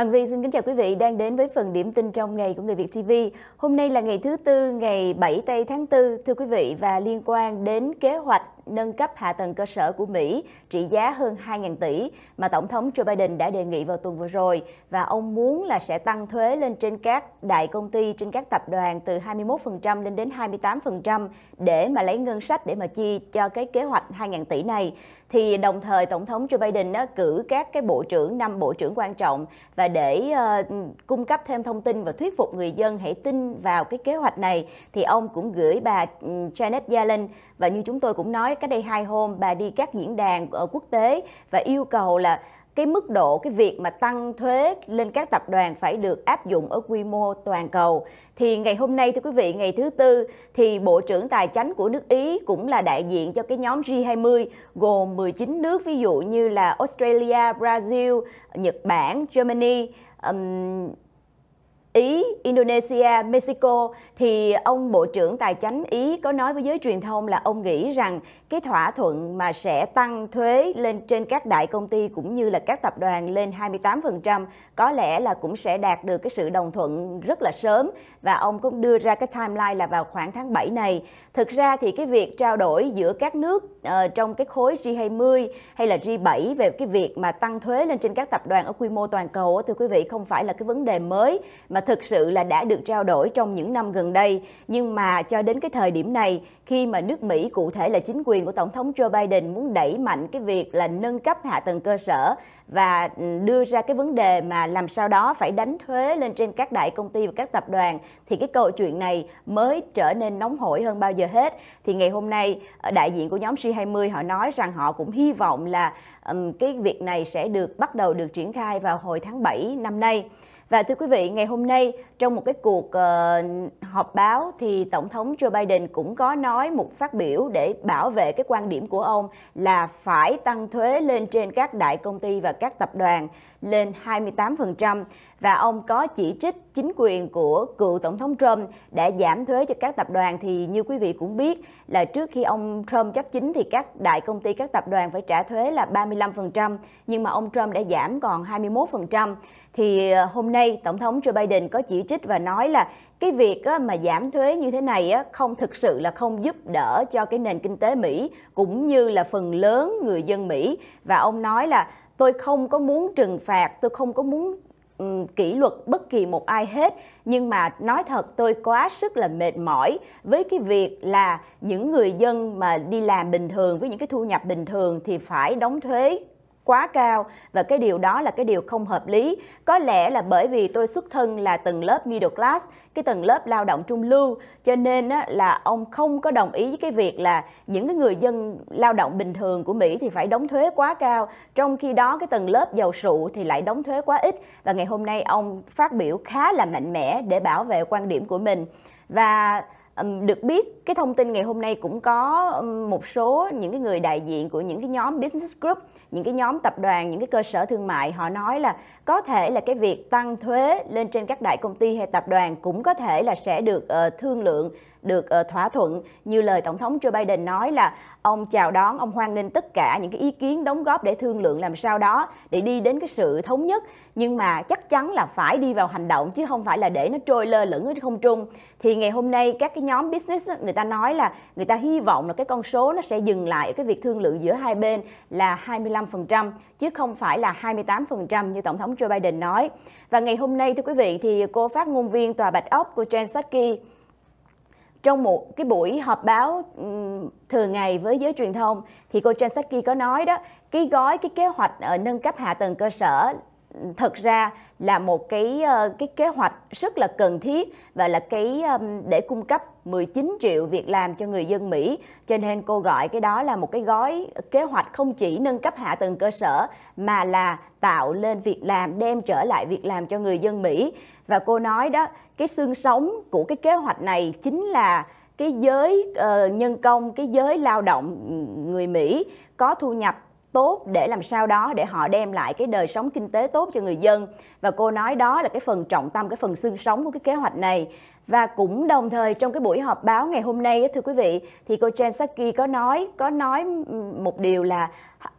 Hoàng Vy xin kính chào quý vị đang đến với phần điểm tin trong ngày của Người Việt TV. Hôm nay là ngày thứ Tư, ngày 7 tây tháng 4, thưa quý vị, và liên quan đến kế hoạch nâng cấp hạ tầng cơ sở của Mỹ trị giá hơn 2.000 tỷ mà Tổng thống Joe Biden đã đề nghị vào tuần vừa rồi và ông muốn là sẽ tăng thuế lên trên các đại công ty, trên các tập đoàn từ 21% lên đến 28% để mà lấy ngân sách để mà chi cho cái kế hoạch 2.000 tỷ này. Thì đồng thời Tổng thống Joe Biden đã cử các cái bộ trưởng, năm bộ trưởng quan trọng và để uh, cung cấp thêm thông tin và thuyết phục người dân hãy tin vào cái kế hoạch này thì ông cũng gửi bà ừ, Janet Yellen và như chúng tôi cũng nói cách đây hai hôm bà đi các diễn đàn ở quốc tế và yêu cầu là cái mức độ cái việc mà tăng thuế lên các tập đoàn phải được áp dụng ở quy mô toàn cầu thì ngày hôm nay thưa quý vị ngày thứ tư thì bộ trưởng tài chính của nước Ý cũng là đại diện cho cái nhóm G20 gồm 19 nước ví dụ như là Australia, Brazil, Nhật Bản, Germany, um, Ý, Indonesia, Mexico thì ông Bộ trưởng Tài chánh Ý có nói với giới truyền thông là ông nghĩ rằng cái thỏa thuận mà sẽ tăng thuế lên trên các đại công ty cũng như là các tập đoàn lên 28% có lẽ là cũng sẽ đạt được cái sự đồng thuận rất là sớm và ông cũng đưa ra cái timeline là vào khoảng tháng 7 này. Thực ra thì cái việc trao đổi giữa các nước uh, trong cái khối G20 hay là G7 về cái việc mà tăng thuế lên trên các tập đoàn ở quy mô toàn cầu thưa quý vị không phải là cái vấn đề mới mà thực sự là đã được trao đổi trong những năm gần đây nhưng mà cho đến cái thời điểm này khi mà nước Mỹ cụ thể là chính quyền của tổng thống Joe Biden muốn đẩy mạnh cái việc là nâng cấp hạ tầng cơ sở và ừ, đưa ra cái vấn đề mà làm sao đó phải đánh thuế lên trên các đại công ty và các tập đoàn thì cái câu chuyện này mới trở nên nóng hổi hơn bao giờ hết. Thì ngày hôm nay ờ, đại diện của nhóm G20 họ nói rằng họ cũng hy vọng là cái việc này sẽ được bắt đầu được triển khai vào hồi tháng 7 năm nay. Và thưa quý vị, ngày hôm nay trong một cái cuộc uh, họp báo thì Tổng thống Joe Biden cũng có nói một phát biểu để bảo vệ cái quan điểm của ông là phải tăng thuế lên trên các đại công ty và các tập đoàn lên 28% và ông có chỉ trích chính quyền của cựu Tổng thống Trump đã giảm thuế cho các tập đoàn thì như quý vị cũng biết là trước khi ông Trump chấp chính thì các đại công ty, các tập đoàn phải trả thuế là 35% nhưng mà ông Trump đã giảm còn 21%. Thì ờ, hôm nay nay, Tổng thống Joe Biden có chỉ trích và nói là cái việc mà giảm thuế như thế này không thực sự là không giúp đỡ cho cái nền kinh tế Mỹ cũng như là phần lớn người dân Mỹ. Và ông nói là tôi không có muốn trừng phạt, tôi không có muốn kỷ luật bất kỳ một ai hết nhưng mà nói thật tôi quá sức là mệt mỏi với cái việc là những người dân mà đi làm bình thường với những cái thu nhập bình thường thì phải đóng thuế quá cao và cái điều đó là cái điều không hợp lý. Có lẽ là bởi vì tôi xuất thân là tầng lớp middle class, cái tầng lớp lao động trung lưu, cho nên là ông không có đồng ý với cái việc là những cái người dân lao động bình thường của Mỹ thì phải đóng thuế quá cao, trong khi đó cái tầng lớp giàu sụ thì lại đóng thuế quá ít. Và ngày hôm nay ông phát biểu khá là mạnh mẽ để bảo vệ quan điểm của mình. Và được biết cái thông tin ngày hôm nay cũng có một số những cái người đại diện của những cái nhóm business group, những cái nhóm tập đoàn, những cái cơ sở thương mại họ nói là có thể là cái việc tăng thuế lên trên các đại công ty hay tập đoàn cũng có thể là sẽ được ờ, thương lượng được ờ, thỏa thuận như lời tổng thống Joe Biden nói là ông chào đón ông hoan nghênh tất cả những cái ý kiến đóng góp để thương lượng làm sao đó để đi đến cái sự thống nhất nhưng mà chắc chắn là phải đi vào hành động chứ không phải là để nó trôi lơ lửng ở không trung thì ngày hôm nay các cái nhóm business người ta nói là người ta hy vọng là cái con số nó sẽ dừng lại ở cái việc thương lượng giữa hai bên là 25% chứ không phải là 28% như tổng thống Joe Biden nói. Và ngày hôm nay thưa quý vị thì cô phát ngôn viên tòa Bạch Ốc của Jen Psaki trong một cái buổi họp báo thường ngày với giới truyền thông thì cô Jen Psaki có nói đó cái gói cái kế hoạch ờ, nâng cấp hạ tầng cơ sở thật ra là một cái ờ, cái kế hoạch rất là cần thiết và là cái để cung cấp 19 triệu việc làm cho người dân Mỹ. Cho nên cô gọi cái đó là một cái gói kế hoạch không chỉ nâng cấp hạ tầng cơ sở mà là tạo lên việc làm, đem trở lại việc làm cho người dân Mỹ. Và cô nói đó, cái xương sống của cái kế hoạch này chính là cái giới uh, nhân công, cái giới lao động người Mỹ có thu nhập tốt để làm sao đó để họ đem lại cái đời sống kinh tế tốt cho người dân và cô nói đó là cái phần trọng tâm cái phần xương sống của cái kế hoạch này và cũng đồng thời trong cái buổi họp báo ngày hôm nay thưa quý vị thì cô Jen Psaki có nói có nói một điều là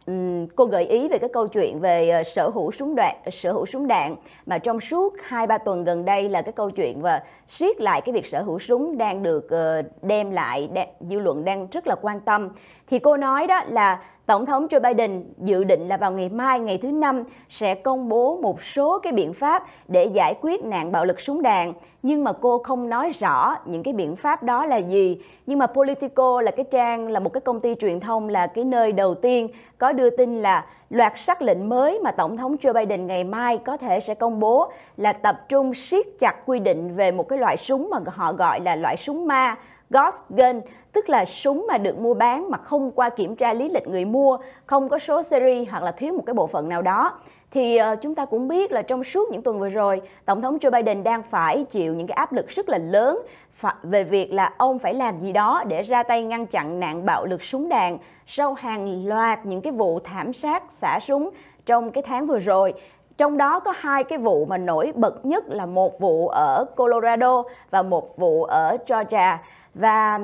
ừ, cô gợi ý về cái câu chuyện về ờ, sở hữu súng đạn sở hữu súng đạn mà trong suốt 2 3 tuần gần đây là cái câu chuyện và siết lại cái việc sở hữu súng đang được ờ, đem lại dư luận đang rất là quan tâm. Thì cô nói đó là Tổng thống Joe Biden dự định là vào ngày mai ngày thứ năm sẽ công bố một số cái biện pháp để giải quyết nạn bạo lực súng đạn nhưng mà cô không nói rõ những cái biện pháp đó là gì nhưng mà Politico là cái trang là một cái công ty truyền thông là cái nơi đầu tiên có đưa tin là loạt sắc lệnh mới mà tổng thống Joe Biden ngày mai có thể sẽ công bố là tập trung siết chặt quy định về một cái loại súng mà họ gọi là loại súng ma Ghost Gun, tức là súng mà được mua bán mà không qua kiểm tra lý lịch người mua, không có số series hoặc là thiếu một cái bộ phận nào đó. Thì ờ, chúng ta cũng biết là trong suốt những tuần vừa rồi, Tổng thống Joe Biden đang phải chịu những cái áp lực rất là lớn về việc là ông phải làm gì đó để ra tay ngăn chặn nạn bạo lực súng đạn sau hàng loạt những cái vụ thảm sát xả súng trong cái tháng vừa rồi trong đó có hai cái vụ mà nổi bật nhất là một vụ ở Colorado và một vụ ở Georgia. Và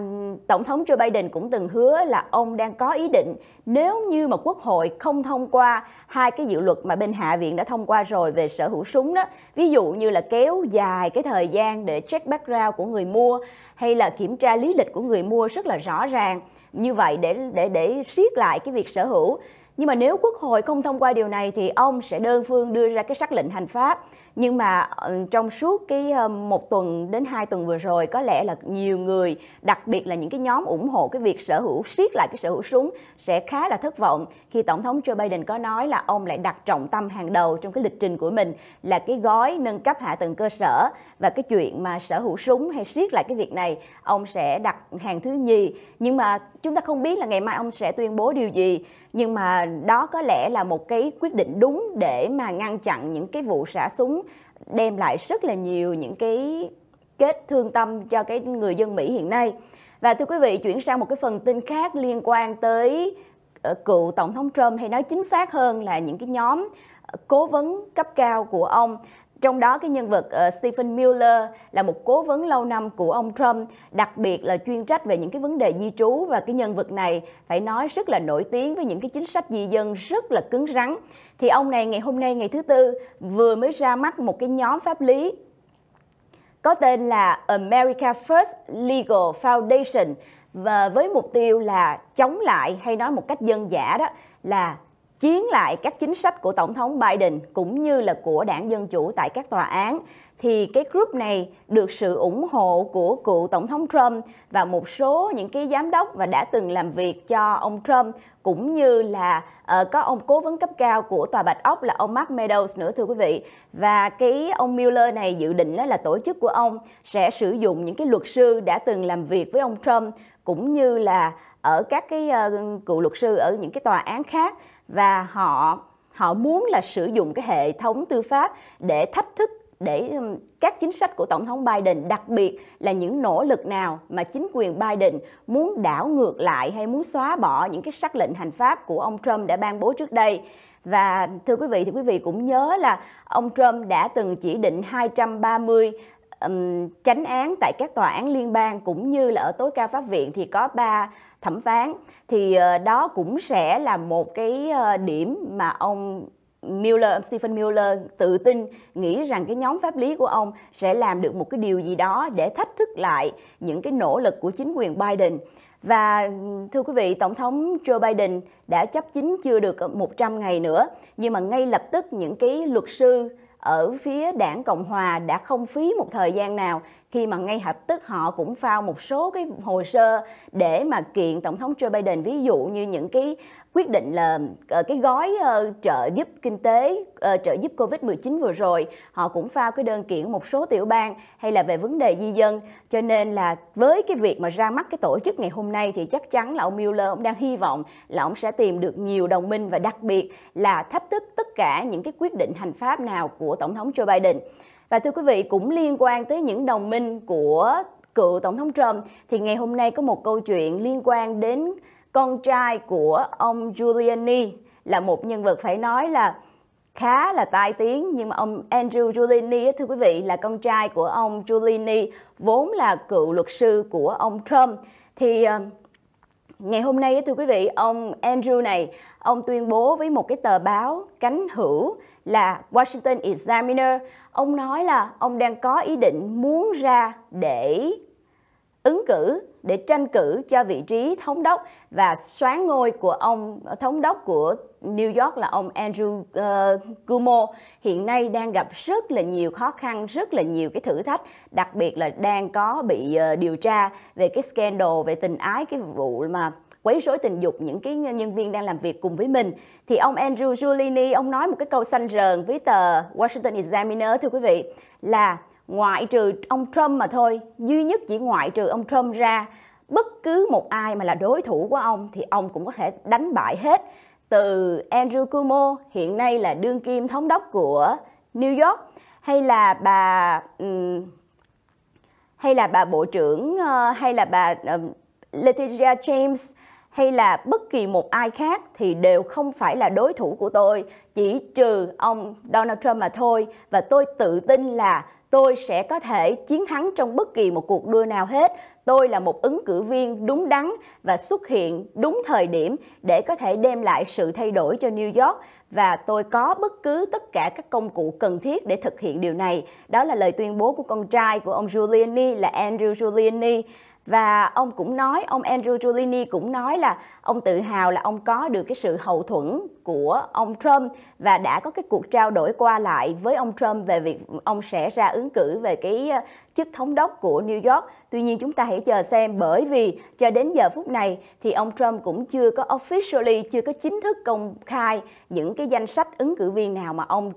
Tổng thống Joe Biden cũng từng hứa là ông đang có ý định nếu như mà Quốc hội không thông qua hai cái dự luật mà bên Hạ viện đã thông qua rồi về sở hữu súng đó, ví dụ như là kéo dài cái thời gian để check background của người mua hay là kiểm tra lý lịch của người mua rất là rõ ràng như vậy để để để siết lại cái việc sở hữu nhưng mà nếu Quốc hội không thông qua điều này thì ông sẽ đơn phương đưa ra cái sắc lệnh hành pháp. Nhưng mà ờ, trong suốt cái ờ, một tuần đến hai tuần vừa rồi có lẽ là nhiều người, đặc biệt là những cái nhóm ủng hộ cái việc sở hữu siết lại cái sở hữu súng sẽ khá là thất vọng khi Tổng thống Joe Biden có nói là ông lại đặt trọng tâm hàng đầu trong cái lịch trình của mình là cái gói nâng cấp hạ tầng cơ sở và cái chuyện mà sở hữu súng hay siết lại cái việc này ông sẽ đặt hàng thứ nhì. Nhưng mà chúng ta không biết là ngày mai ông sẽ tuyên bố điều gì nhưng mà đó có lẽ là một cái quyết định đúng để mà ngăn chặn những cái vụ xả súng đem lại rất là nhiều những cái kết thương tâm cho cái người dân Mỹ hiện nay. Và thưa quý vị, chuyển sang một cái phần tin khác liên quan tới ờ, cựu Tổng thống Trump hay nói chính xác hơn là những cái nhóm ờ, cố vấn cấp cao của ông trong đó cái nhân vật uh, Stephen Miller là một cố vấn lâu năm của ông Trump, đặc biệt là chuyên trách về những cái vấn đề di trú và cái nhân vật này phải nói rất là nổi tiếng với những cái chính sách di dân rất là cứng rắn. Thì ông này ngày hôm nay ngày thứ tư vừa mới ra mắt một cái nhóm pháp lý có tên là America First Legal Foundation và với mục tiêu là chống lại hay nói một cách dân giả đó là chiến lại các chính sách của Tổng thống Biden cũng như là của đảng Dân Chủ tại các tòa án thì cái group này được sự ủng hộ của cựu Tổng thống Trump và một số những cái giám đốc và đã từng làm việc cho ông Trump cũng như là uh, có ông cố vấn cấp cao của Tòa Bạch Ốc là ông Mark Meadows nữa thưa quý vị. Và cái ông Mueller này dự định là tổ chức của ông sẽ sử dụng những cái luật sư đã từng làm việc với ông Trump cũng như là ở các cái uh, cựu luật sư ở những cái tòa án khác và họ họ muốn là sử dụng cái hệ thống tư pháp để thách thức để các chính sách của tổng thống Biden đặc biệt là những nỗ lực nào mà chính quyền Biden muốn đảo ngược lại hay muốn xóa bỏ những cái sắc lệnh hành pháp của ông Trump đã ban bố trước đây. Và thưa quý vị thì quý vị cũng nhớ là ông Trump đã từng chỉ định 230 um, chánh án tại các tòa án liên bang cũng như là ở tối cao pháp viện thì có ba thẩm phán thì uh, đó cũng sẽ là một cái uh, điểm mà ông Mueller, Stephen Mueller tự tin nghĩ rằng cái nhóm pháp lý của ông sẽ làm được một cái điều gì đó để thách thức lại những cái nỗ lực của chính quyền Biden. Và thưa quý vị, Tổng thống Joe Biden đã chấp chính chưa được 100 ờ, ngày nữa, nhưng mà ngay lập tức những cái luật sư ở phía đảng Cộng Hòa đã không phí một thời gian nào khi mà ngay lập tức họ cũng phao một số cái hồ sơ để mà kiện Tổng thống Joe Biden ví dụ như những cái quyết định là ờ, cái gói ờ, trợ giúp kinh tế, ờ, trợ giúp Covid-19 vừa rồi họ cũng phao cái đơn kiện một số tiểu bang hay là về vấn đề di dân cho nên là với cái việc mà ra mắt cái tổ chức ngày hôm nay thì chắc chắn là ông Mueller ông đang hy vọng là ông sẽ tìm được nhiều đồng minh và đặc biệt là thách thức tất cả những cái quyết định hành pháp nào của tổng thống Joe Biden. Và thưa quý vị cũng liên quan tới những đồng minh của cựu tổng thống Trump thì ngày hôm nay có một câu chuyện liên quan đến con trai của ông Giuliani là một nhân vật phải nói là khá là tai tiếng nhưng mà ông Andrew Giuliani thưa quý vị là con trai của ông Giuliani vốn là cựu luật sư của ông Trump thì ờ, ngày hôm nay thưa quý vị ông Andrew này ông tuyên bố với một cái tờ báo cánh hữu là Washington Examiner ông nói là ông đang có ý định muốn ra để ứng cử để tranh cử cho vị trí thống đốc và xoán ngôi của ông thống đốc của New York là ông Andrew uh, Cuomo hiện nay đang gặp rất là nhiều khó khăn, rất là nhiều cái thử thách, đặc biệt là đang có bị uh, điều tra về cái scandal về tình ái cái vụ mà quấy rối tình dục những cái nhân viên đang làm việc cùng với mình thì ông Andrew Giuliani ông nói một cái câu xanh rờn với tờ Washington Examiner thưa quý vị là ngoại trừ ông Trump mà thôi duy nhất chỉ ngoại trừ ông Trump ra bất cứ một ai mà là đối thủ của ông thì ông cũng có thể đánh bại hết từ Andrew Cuomo hiện nay là đương kim thống đốc của New York hay là bà hay là bà bộ trưởng ờ, hay là bà uh, James hay là bất kỳ một ai khác thì đều không phải là đối thủ của tôi, chỉ trừ ông Donald Trump mà thôi và tôi tự tin là tôi sẽ có thể chiến thắng trong bất kỳ một cuộc đua nào hết. Tôi là một ứng cử viên đúng đắn và xuất hiện đúng thời điểm để có thể đem lại sự thay đổi cho New York và tôi có bất cứ tất cả các công cụ cần thiết để thực hiện điều này. Đó là lời tuyên bố của con trai của ông Giuliani là Andrew Giuliani và ông cũng nói ông Andrew Giuliani cũng nói là ông tự hào là ông có được cái sự hậu thuẫn của ông Trump và đã có cái cuộc trao đổi qua lại với ông Trump về việc ông sẽ ra ứng cử về cái ờ, chức thống đốc của New York. Tuy nhiên chúng ta hãy chờ xem bởi vì cho đến giờ phút này thì ông Trump cũng chưa có officially chưa có chính thức công khai những cái danh sách ứng cử viên nào mà ông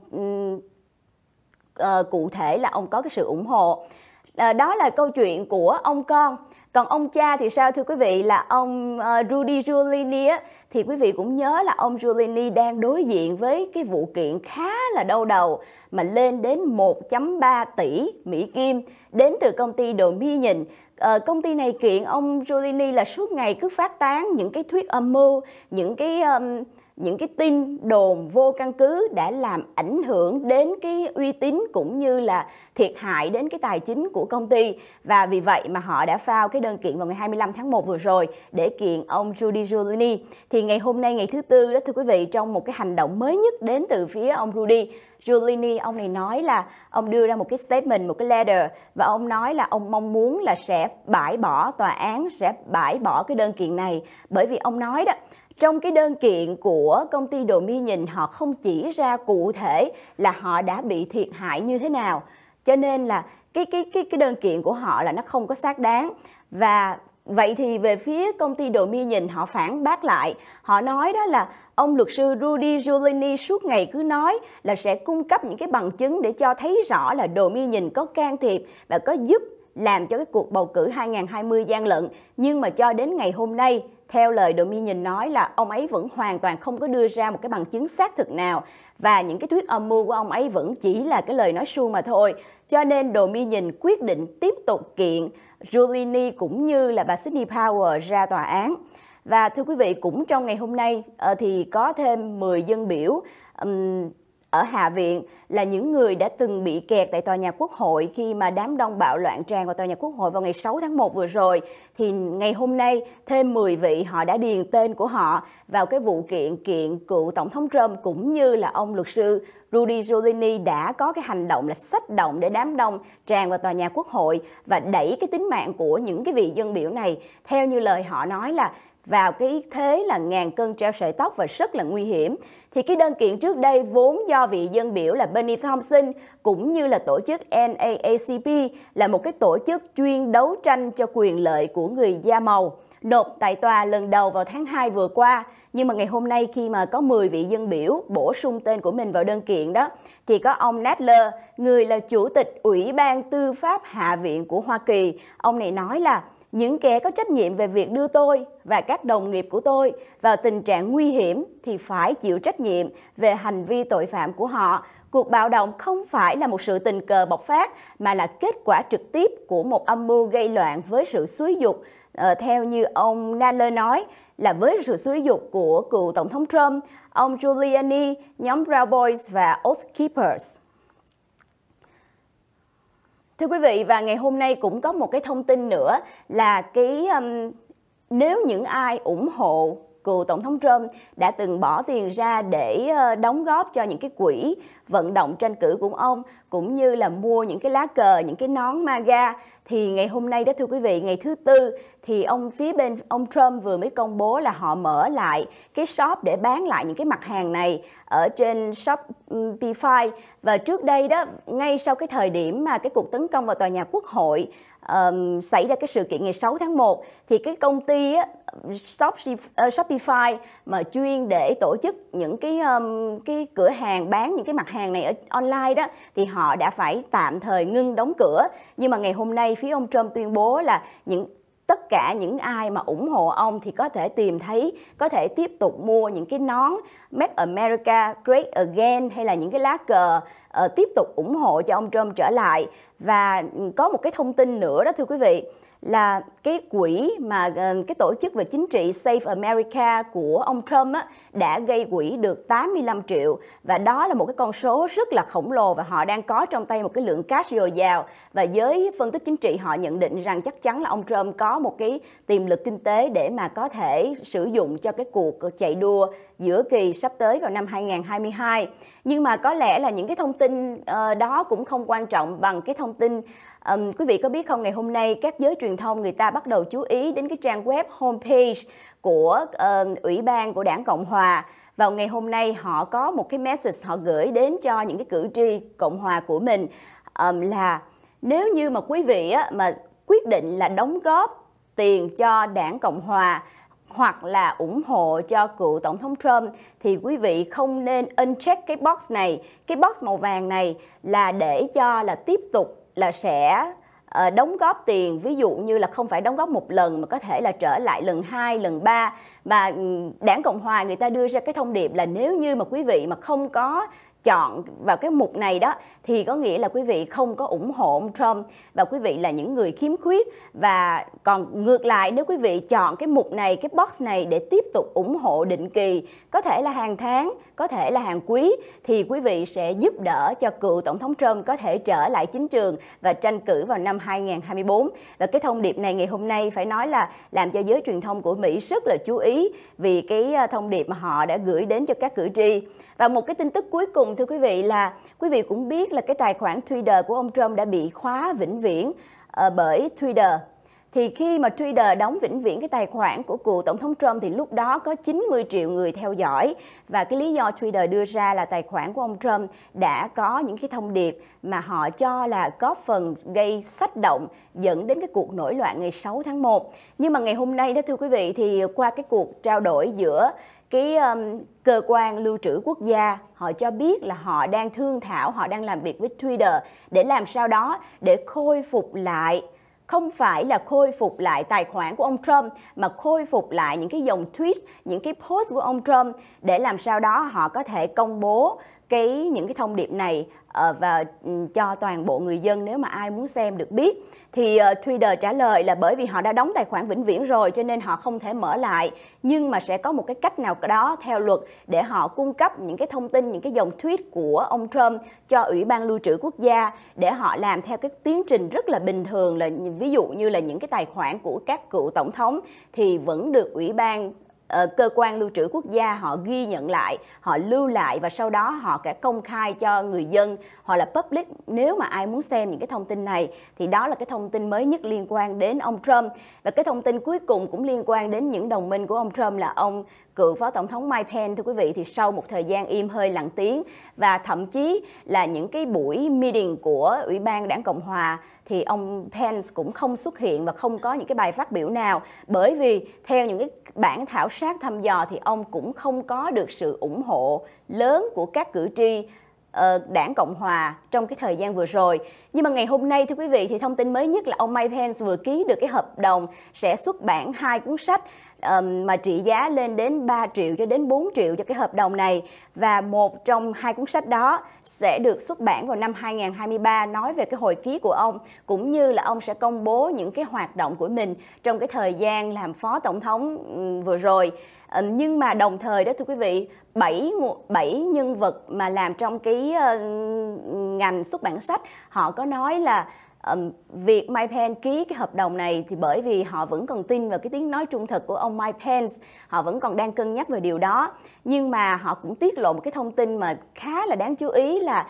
uh, cụ thể là ông có cái sự ủng hộ. Uh, đó là câu chuyện của ông con còn ông cha thì sao thưa quý vị là ông ờ, Rudy Giuliani á, thì quý vị cũng nhớ là ông Giuliani đang đối diện với cái vụ kiện khá là đau đầu mà lên đến 1.3 tỷ Mỹ Kim đến từ công ty Dominion. À, ờ, công ty này kiện ông Giuliani là suốt ngày cứ phát tán những cái thuyết âm mưu, những cái um, những cái tin đồn vô căn cứ đã làm ảnh hưởng đến cái uy tín cũng như là thiệt hại đến cái tài chính của công ty và vì vậy mà họ đã phao cái đơn kiện vào ngày 25 tháng 1 vừa rồi để kiện ông Rudy Giuliani. Thì ngày hôm nay ngày thứ tư đó thưa quý vị trong một cái hành động mới nhất đến từ phía ông Rudy Giuliani ông này nói là ông đưa ra một cái statement, một cái letter và ông nói là ông mong muốn là sẽ bãi bỏ tòa án sẽ bãi bỏ cái đơn kiện này bởi vì ông nói đó trong cái đơn kiện của công ty Nhìn họ không chỉ ra cụ thể là họ đã bị thiệt hại như thế nào cho nên là cái cái cái cái đơn kiện của họ là nó không có xác đáng và vậy thì về phía công ty Nhìn họ phản bác lại họ nói đó là ông luật sư Rudy Giuliani suốt ngày cứ nói là sẽ cung cấp những cái bằng chứng để cho thấy rõ là Nhìn có can thiệp và có giúp làm cho cái cuộc bầu cử 2020 gian lận nhưng mà cho đến ngày hôm nay theo lời Dominion nói là ông ấy vẫn hoàn toàn không có đưa ra một cái bằng chứng xác thực nào và những cái thuyết âm mưu của ông ấy vẫn chỉ là cái lời nói suông mà thôi. Cho nên Dominion quyết định tiếp tục kiện Giuliani cũng như là bà Sydney Power ra tòa án. Và thưa quý vị, cũng trong ngày hôm nay ờ, thì có thêm 10 dân biểu ở Hạ Viện là những người đã từng bị kẹt tại tòa nhà Quốc hội khi mà đám đông bạo loạn tràn vào tòa nhà Quốc hội vào ngày 6 tháng 1 vừa rồi. Thì ngày hôm nay thêm 10 vị họ đã điền tên của họ vào cái vụ kiện kiện cựu Tổng thống Trump cũng như là ông luật sư Rudy Giuliani đã có cái hành động là sách động để đám đông tràn vào tòa nhà Quốc hội và đẩy cái tính mạng của những cái vị dân biểu này. Theo như lời họ nói là vào cái thế là ngàn cân treo sợi tóc và rất là nguy hiểm. Thì cái đơn kiện trước đây vốn do vị dân biểu là Bernie Thompson cũng như là tổ chức NAACP là một cái tổ chức chuyên đấu tranh cho quyền lợi của người da màu nộp tại tòa lần đầu vào tháng 2 vừa qua. Nhưng mà ngày hôm nay khi mà có 10 vị dân biểu bổ sung tên của mình vào đơn kiện đó, thì có ông Nadler, người là chủ tịch Ủy ban Tư pháp Hạ viện của Hoa Kỳ. Ông này nói là những kẻ có trách nhiệm về việc đưa tôi và các đồng nghiệp của tôi vào tình trạng nguy hiểm thì phải chịu trách nhiệm về hành vi tội phạm của họ. Cuộc bạo động không phải là một sự tình cờ bộc phát mà là kết quả trực tiếp của một âm mưu gây loạn với sự xúi dục Ờ, theo như ông Nadler nói là với sự xúi dục của cựu Tổng thống Trump, ông Giuliani, nhóm Proud Boys và Oath Keepers. Thưa quý vị và ngày hôm nay cũng có một cái thông tin nữa là cái um, nếu những ai ủng hộ cựu tổng thống Trump đã từng bỏ tiền ra để ờ, đóng góp cho những cái quỹ vận động tranh cử của ông cũng như là mua những cái lá cờ, những cái nón MAGA thì ngày hôm nay đó thưa quý vị, ngày thứ tư thì ông phía bên ông Trump vừa mới công bố là họ mở lại cái shop để bán lại những cái mặt hàng này ở trên Shopify và trước đây đó ngay sau cái thời điểm mà cái cuộc tấn công vào tòa nhà Quốc hội xảy ra cái sự kiện ngày 6 tháng 1 thì cái công ty ờ, Shopify mà chuyên để tổ chức những cái cái cửa hàng bán những cái mặt hàng này ở online đó thì họ đã phải tạm thời ngưng đóng cửa nhưng mà ngày hôm nay phía ông Trump tuyên bố là những tất cả những ai mà ủng hộ ông thì có thể tìm thấy có thể tiếp tục mua những cái nón Make America Great Again hay là những cái lá cờ uh, tiếp tục ủng hộ cho ông Trump trở lại và ừ, có một cái thông tin nữa đó thưa quý vị là cái quỹ mà ờ, cái tổ chức về chính trị Save America của ông Trump á, đã gây quỹ được 85 triệu và đó là một cái con số rất là khổng lồ và họ đang có trong tay một cái lượng cash dồi dào và giới phân tích chính trị họ nhận định rằng chắc chắn là ông Trump có một cái tiềm lực kinh tế để mà có thể sử dụng cho cái cuộc chạy đua giữa kỳ sắp tới vào năm 2022. Nhưng mà có lẽ là những cái thông tin ờ, đó cũng không quan trọng bằng cái thông tin Um, quý vị có biết không ngày hôm nay các giới truyền thông người ta bắt đầu chú ý đến cái trang web homepage của uh, ủy ban của đảng Cộng hòa vào ngày hôm nay họ có một cái message họ gửi đến cho những cái cử tri Cộng hòa của mình um, là nếu như mà quý vị á, mà quyết định là đóng góp tiền cho đảng Cộng hòa hoặc là ủng hộ cho cựu tổng thống Trump thì quý vị không nên uncheck cái box này. Cái box màu vàng này là để cho là tiếp tục là sẽ ờ, đóng góp tiền ví dụ như là không phải đóng góp một lần mà có thể là trở lại lần hai lần ba và đảng cộng hòa người ta đưa ra cái thông điệp là nếu như mà quý vị mà không có chọn vào cái mục này đó thì có nghĩa là quý vị không có ủng hộ ông Trump và quý vị là những người khiếm khuyết và còn ngược lại nếu quý vị chọn cái mục này cái box này để tiếp tục ủng hộ định kỳ có thể là hàng tháng có thể là hàng quý thì quý vị sẽ giúp đỡ cho cựu tổng thống Trump có thể trở lại chính trường và tranh cử vào năm 2024 và cái thông điệp này ngày hôm nay phải nói là làm cho giới truyền thông của Mỹ rất là chú ý vì cái ờ, thông điệp mà họ đã gửi đến cho các cử tri và một cái tin tức cuối cùng cùng thưa quý vị là quý vị cũng biết là cái tài khoản Twitter của ông Trump đã bị khóa vĩnh viễn uh, bởi Twitter. Thì khi mà Twitter đóng vĩnh viễn cái tài khoản của cựu Tổng thống Trump thì lúc đó có 90 triệu người theo dõi và cái lý do Twitter đưa ra là tài khoản của ông Trump đã có những cái thông điệp mà họ cho là có phần gây sách động dẫn đến cái cuộc nổi loạn ngày 6 tháng 1. Nhưng mà ngày hôm nay đó thưa quý vị thì qua cái cuộc trao đổi giữa cái um, cơ quan lưu trữ quốc gia họ cho biết là họ đang thương thảo họ đang làm việc với Twitter để làm sao đó để khôi phục lại không phải là khôi phục lại tài khoản của ông Trump mà khôi phục lại những cái dòng tweet, những cái post của ông Trump để làm sao đó họ có thể công bố cái những cái thông điệp này uh, và um, cho toàn bộ người dân nếu mà ai muốn xem được biết thì uh, Twitter trả lời là bởi vì họ đã đóng tài khoản vĩnh viễn rồi cho nên họ không thể mở lại nhưng mà sẽ có một cái cách nào đó theo luật để họ cung cấp những cái thông tin những cái dòng tweet của ông Trump cho Ủy ban lưu trữ quốc gia để họ làm theo cái tiến trình rất là bình thường là ví dụ như là những cái tài khoản của các cựu tổng thống thì vẫn được Ủy ban Ờ, cơ quan lưu trữ quốc gia họ ghi nhận lại họ lưu lại và sau đó họ sẽ công khai cho người dân hoặc là public nếu mà ai muốn xem những cái thông tin này thì đó là cái thông tin mới nhất liên quan đến ông Trump và cái thông tin cuối cùng cũng liên quan đến những đồng minh của ông Trump là ông cựu phó tổng thống Mike Pence thưa quý vị thì sau một thời gian im hơi lặng tiếng và thậm chí là những cái buổi meeting của ủy ban đảng cộng hòa thì ông Pence cũng không xuất hiện và không có những cái bài phát biểu nào bởi vì theo những cái bản thảo sát thăm dò thì ông cũng không có được sự ủng hộ lớn của các cử tri ờ, đảng Cộng Hòa trong cái thời gian vừa rồi. Nhưng mà ngày hôm nay thưa quý vị thì thông tin mới nhất là ông Mike Pence vừa ký được cái hợp đồng sẽ xuất bản hai cuốn sách mà trị giá lên đến 3 triệu cho đến 4 triệu cho cái hợp đồng này và một trong hai cuốn sách đó sẽ được xuất bản vào năm 2023 nói về cái hồi ký của ông cũng như là ông sẽ công bố những cái hoạt động của mình trong cái thời gian làm phó tổng thống vừa rồi nhưng mà đồng thời đó thưa quý vị bảy bảy nhân vật mà làm trong cái ngành xuất bản sách họ có nói là việc Mike Pence ký cái hợp đồng này thì bởi vì họ vẫn còn tin vào cái tiếng nói trung thực của ông Mike Pence, họ vẫn còn đang cân nhắc về điều đó. Nhưng mà họ cũng tiết lộ một cái thông tin mà khá là đáng chú ý là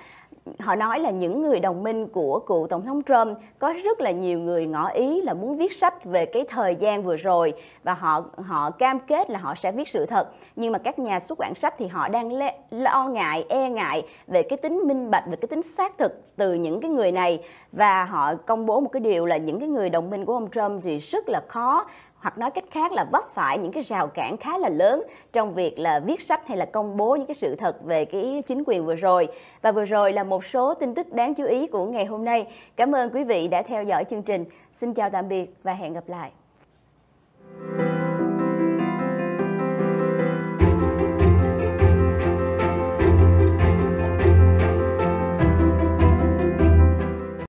họ nói là những người đồng minh của cựu tổng thống Trump có rất là nhiều người ngỏ ý là muốn viết sách về cái thời gian vừa rồi và họ họ cam kết là họ sẽ viết sự thật nhưng mà các nhà xuất bản sách thì họ đang le, lo ngại e ngại về cái tính minh bạch về cái tính xác thực từ những cái người này và họ công bố một cái điều là những cái người đồng minh của ông Trump thì rất là khó hoặc nói cách khác là vấp phải những cái rào cản khá là lớn trong việc là viết sách hay là công bố những cái sự thật về cái chính quyền vừa rồi. Và vừa rồi là một số tin tức đáng chú ý của ngày hôm nay. Cảm ơn quý vị đã theo dõi chương trình. Xin chào tạm biệt và hẹn gặp lại.